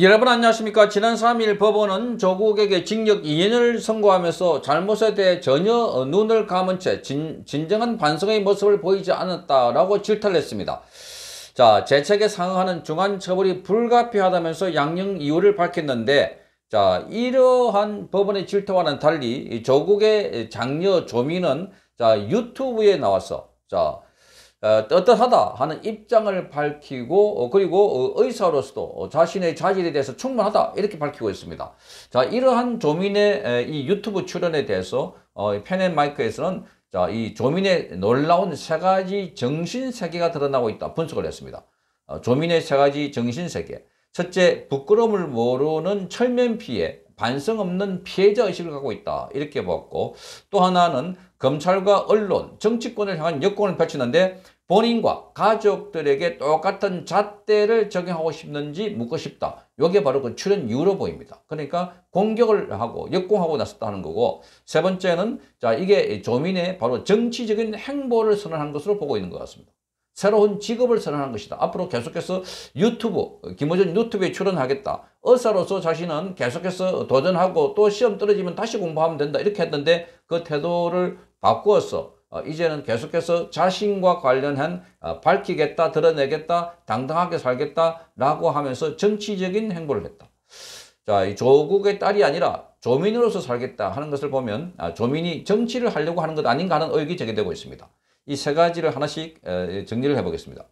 여러분 안녕하십니까 지난 3일 법원은 조국에게 징역 2년을 선고하면서 잘못에 대해 전혀 눈을 감은 채 진, 정한 반성의 모습을 보이지 않았다라고 질타를 했습니다. 자 재책에 상응하는 중한 처벌이 불가피하다면서 양형 이유를 밝혔는데 자 이러한 법원의 질타와는 달리 조국의 장녀 조민은 자 유튜브에 나와서 자 어, 떳떳하다 하는 입장을 밝히고 어, 그리고 어, 의사로서도 자신의 자질에 대해서 충분하다 이렇게 밝히고 있습니다. 자 이러한 조민의 이 유튜브 출연에 대해서 펜앤마이크에서는 자이 조민의 놀라운 세 가지 정신 세계가 드러나고 있다 분석을 했습니다. 조민의 세 가지 정신 세계 첫째 부끄러움을 모르는 철면 피해 반성 없는 피해자 의식을 갖고 있다. 이렇게 보았고 또 하나는 검찰과 언론, 정치권을 향한 역공을 펼치는데 본인과 가족들에게 똑같은 잣대를 적용하고 싶는지 묻고 싶다. 이게 바로 그 출연 이유로 보입니다. 그러니까 공격을 하고 역공하고 나섰다는 거고 세 번째는 자 이게 조민의 바로 정치적인 행보를 선언한 것으로 보고 있는 것 같습니다. 새로운 직업을 선언한 것이다. 앞으로 계속해서 유튜브, 김호준 유튜브에 출연하겠다. 의사로서 자신은 계속해서 도전하고 또 시험 떨어지면 다시 공부하면 된다. 이렇게 했는데 그 태도를 바꾸어서 어, 이제는 계속해서 자신과 관련한 어, 밝히겠다, 드러내겠다, 당당하게 살겠다라고 하면서 정치적인 행보를 했다. 자, 이 조국의 딸이 아니라 조민으로서 살겠다 하는 것을 보면 아, 조민이 정치를 하려고 하는 것 아닌가 하는 의혹이 제기되고 있습니다. 이세 가지를 하나씩 정리를 해보겠습니다.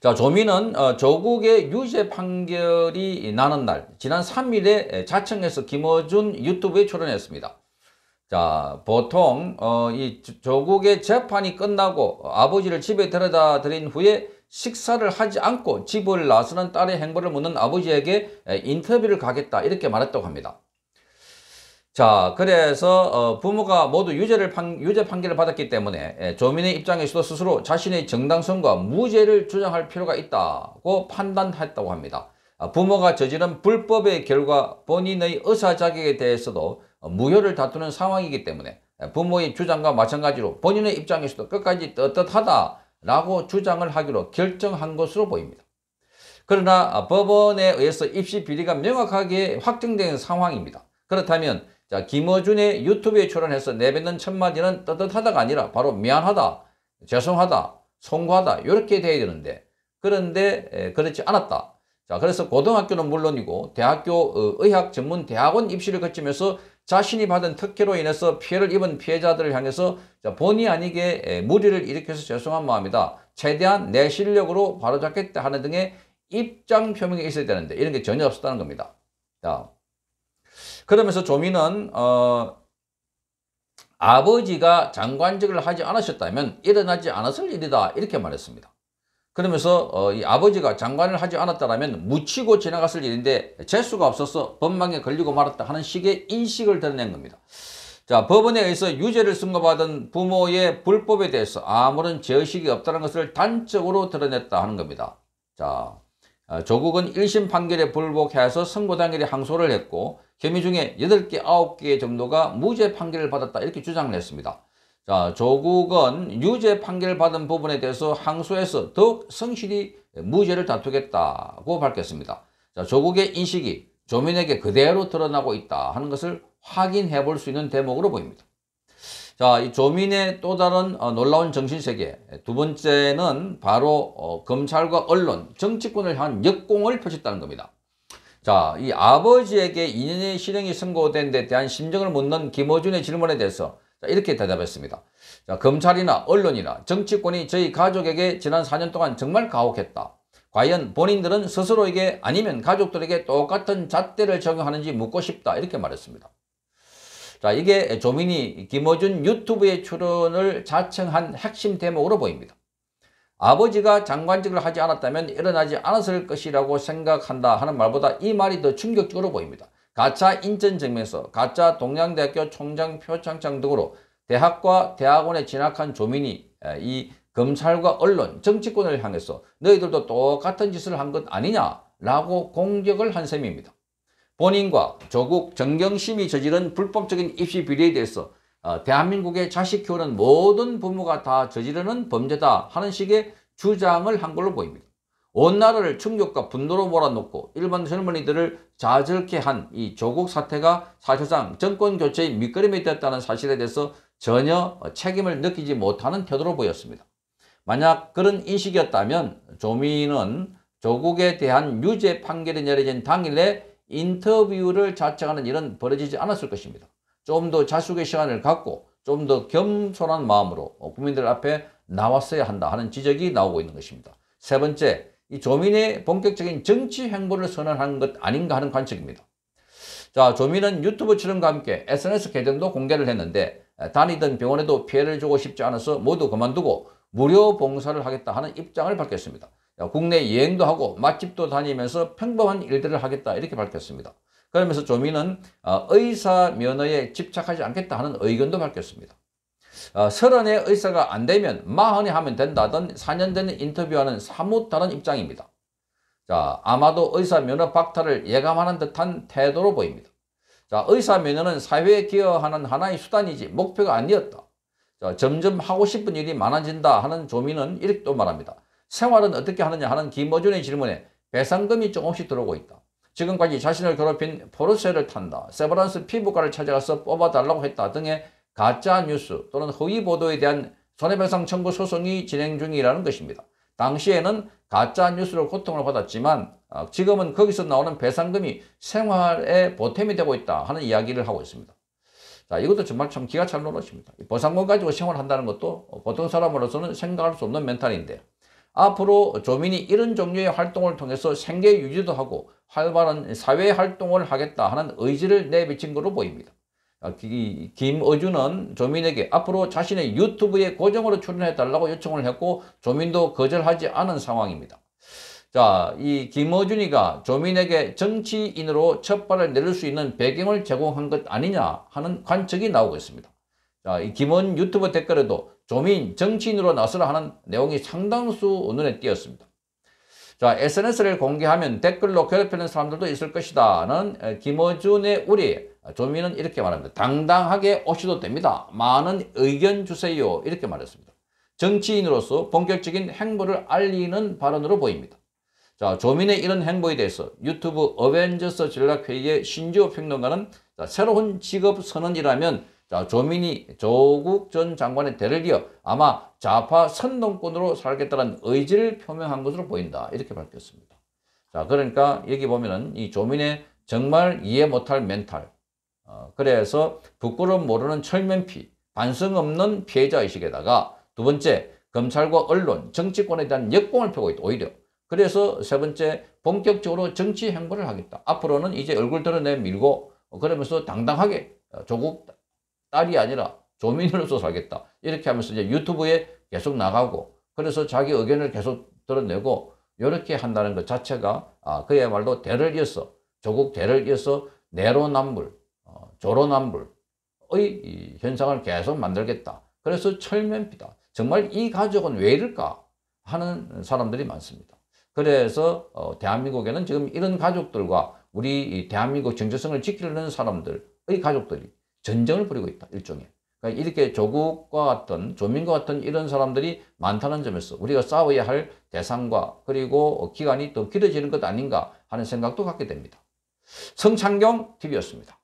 자, 조민은 어, 조국의 유죄 판결이 나는 날, 지난 3일에 자청에서 김어준 유튜브에 출연했습니다. 자, 보통 어, 이 조국의 재판이 끝나고 아버지를 집에 데려다 드린 후에 식사를 하지 않고 집을 나서는 딸의 행보를 묻는 아버지에게 인터뷰를 가겠다 이렇게 말했다고 합니다. 자, 그래서 어, 부모가 모두 유죄를 판, 유죄 판결을 받았기 때문에 예, 조민의 입장에서도 스스로 자신의 정당성과 무죄를 주장할 필요가 있다고 판단했다고 합니다. 아, 부모가 저지른 불법의 결과 본인의 의사 자격에 대해서도 어, 무효를 다투는 상황이기 때문에 예, 부모의 주장과 마찬가지로 본인의 입장에서도 끝까지 떳떳하다라고 주장을 하기로 결정한 것으로 보입니다. 그러나 아, 법원에 의해서 입시 비리가 명확하게 확정된 상황입니다. 그렇다면 자, 김어준의 유튜브에 출연해서 내뱉는 첫마디는 떳떳하다가 아니라 바로 미안하다, 죄송하다, 송구하다 이렇게 돼야 되는데 그런데 그렇지 않았다. 자, 그래서 고등학교는 물론이고 대학교 어, 의학 전문 대학원 입시를 거치면서 자신이 받은 특혜로 인해서 피해를 입은 피해자들을 향해서 자, 본의 아니게 무리를 일으켜서 죄송한 마음이다. 최대한 내 실력으로 바로잡겠다 하는 등의 입장 표명이 있어야 되는데 이런 게 전혀 없었다는 겁니다. 자, 그러면서 조민은 어, 아버지가 장관직을 하지 않으셨다면 일어나지 않았을 일이다 이렇게 말했습니다. 그러면서 어, 이 아버지가 장관을 하지 않았다면 묻히고 지나갔을 일인데 재수가 없어서 법망에 걸리고 말았다 하는 식의 인식을 드러낸 겁니다. 자 법원에 의해서 유죄를 선고받은 부모의 불법에 대해서 아무런 죄의식이 없다는 것을 단적으로 드러냈다 하는 겁니다. 자 아, 조국은 1심 판결에 불복해서 선고단결에 항소를 했고 혐의 중에 8개, 9개 정도가 무죄 판결을 받았다 이렇게 주장을 했습니다. 자, 조국은 유죄 판결을 받은 부분에 대해서 항소해서 더욱 성실히 무죄를 다투겠다고 밝혔습니다. 자, 조국의 인식이 조민에게 그대로 드러나고 있다 하는 것을 확인해 볼 수 있는 대목으로 보입니다. 자, 이 조민의 또 다른 어, 놀라운 정신세계. 두 번째는 바로 어, 검찰과 언론, 정치권을 향한 역공을 펼쳤다는 겁니다. 자, 이 아버지에게 2년의 실형이 선고된 데 대한 심정을 묻는 김호준의 질문에 대해서 자, 이렇게 대답했습니다. 자, 검찰이나 언론이나 정치권이 저희 가족에게 지난 4년 동안 정말 가혹했다. 과연 본인들은 스스로에게 아니면 가족들에게 똑같은 잣대를 적용하는지 묻고 싶다. 이렇게 말했습니다. 자, 이게 조민이 김어준 유튜브의 출연을 자청한 핵심 대목으로 보입니다. 아버지가 장관직을 하지 않았다면 일어나지 않았을 것이라고 생각한다 하는 말보다 이 말이 더 충격적으로 보입니다. 가짜 인천증명서 가짜 동양대학교 총장 표창장 등으로 대학과 대학원에 진학한 조민이 이 검찰과 언론, 정치권을 향해서 너희들도 똑같은 짓을 한 것 아니냐라고 공격을 한 셈입니다. 본인과 조국 정경심이 저지른 불법적인 입시 비리에 대해서 어, 대한민국의 자식 키우는 모든 부모가 다 저지르는 범죄다 하는 식의 주장을 한 걸로 보입니다. 온 나라를 충격과 분노로 몰아넣고 일반 젊은이들을 좌절케 한 이 조국 사태가 사실상 정권 교체의 밑거름이 됐다는 사실에 대해서 전혀 책임을 느끼지 못하는 태도로 보였습니다. 만약 그런 인식이었다면 조민은 조국에 대한 유죄 판결이 내려진 당일에 인터뷰를 자책하는 일은 벌어지지 않았을 것입니다. 좀 더 자숙의 시간을 갖고 좀 더 겸손한 마음으로 국민들 앞에 나왔어야 한다 하는 지적이 나오고 있는 것입니다. 세 번째, 이 조민의 본격적인 정치 행보를 선언한 것 아닌가 하는 관측입니다. 자, 조민은 유튜브 출연과 함께 SNS 계정도 공개를 했는데 다니던 병원에도 피해를 주고 싶지 않아서 모두 그만두고 무료 봉사를 하겠다 하는 입장을 밝혔습니다. 국내 여행도 하고 맛집도 다니면서 평범한 일들을 하겠다 이렇게 밝혔습니다. 그러면서 조민은 어, 의사 면허에 집착하지 않겠다 하는 의견도 밝혔습니다. 어, 서른의 의사가 안 되면 마흔에 하면 된다던 4년 된 인터뷰와는 사뭇 다른 입장입니다. 자, 아마도 의사 면허 박탈을 예감하는 듯한 태도로 보입니다. 자, 의사 면허는 사회에 기여하는 하나의 수단이지 목표가 아니었다. 자, 점점 하고 싶은 일이 많아진다 하는 조민은 이렇게 또 말합니다. 생활은 어떻게 하느냐 하는 김어준의 질문에 배상금이 조금씩 들어오고 있다. 지금까지 자신을 괴롭힌 포르쉐를 탄다, 세브란스 피부과를 찾아가서 뽑아달라고 했다 등의 가짜 뉴스 또는 허위 보도에 대한 손해배상 청구 소송이 진행 중이라는 것입니다. 당시에는 가짜 뉴스로 고통을 받았지만 어, 지금은 거기서 나오는 배상금이 생활의 보탬이 되고 있다 하는 이야기를 하고 있습니다. 자, 이것도 정말 참 기가 찬 노릇입니다. 보상금 가지고 생활한다는 것도 보통 사람으로서는 생각할 수 없는 멘탈인데 요 앞으로 조민이 이런 종류의 활동을 통해서 생계 유지도 하고 활발한 사회 활동을 하겠다 하는 의지를 내비친 것으로 보입니다. 김어준은 조민에게 앞으로 자신의 유튜브에 고정으로 출연해달라고 요청을 했고 조민도 거절하지 않은 상황입니다. 자, 이 김어준이가 조민에게 정치인으로 첫 발을 내릴 수 있는 배경을 제공한 것 아니냐 하는 관측이 나오고 있습니다. 자, 이 김원 유튜브 댓글에도 조민, 정치인으로 나서라 하는 내용이 상당수 눈에 띄었습니다. 자, SNS를 공개하면 댓글로 괴롭히는 사람들도 있을 것이다. 는 김어준의 우리, 아, 조민은 이렇게 말합니다. 당당하게 오셔도 됩니다. 많은 의견 주세요. 이렇게 말했습니다. 정치인으로서 본격적인 행보를 알리는 발언으로 보입니다. 자, 조민의 이런 행보에 대해서 유튜브 어벤져스 전략회의의 신지호 평론가는 자, 새로운 직업 선언이라면 자, 조민이 조국 전 장관의 대를 이어 아마 좌파 선동권으로 살겠다는 의지를 표명한 것으로 보인다. 이렇게 밝혔습니다. 자, 그러니까 여기 보면은 이 조민의 정말 이해 못할 멘탈. 어, 그래서 부끄러움 모르는 철면피, 반성 없는 피해자 의식에다가 두 번째, 검찰과 언론, 정치권에 대한 역공을 펴고 있다. 오히려. 그래서 세 번째, 본격적으로 정치 행보를 하겠다. 앞으로는 이제 얼굴 드러내 밀고 어, 그러면서 당당하게 어, 조국 딸이 아니라 조민으로서 살겠다. 이렇게 하면서 이제 유튜브에 계속 나가고 그래서 자기 의견을 계속 드러내고 이렇게 한다는 것 자체가 아, 그야말로 대를 이어서 조국 대를 이어서 내로남불, 어, 조로남불의 현상을 계속 만들겠다. 그래서 철면피다. 정말 이 가족은 왜 이럴까 하는 사람들이 많습니다. 그래서 어, 대한민국에는 지금 이런 가족들과 우리 대한민국 정체성을 지키려는 사람들의 가족들이 전쟁을 벌이고 있다. 일종의. 그러니까 이렇게 조국과 같은 조민과 같은 이런 사람들이 많다는 점에서 우리가 싸워야 할 대상과 그리고 기간이 더 길어지는 것 아닌가 하는 생각도 갖게 됩니다. 성창경 TV였습니다.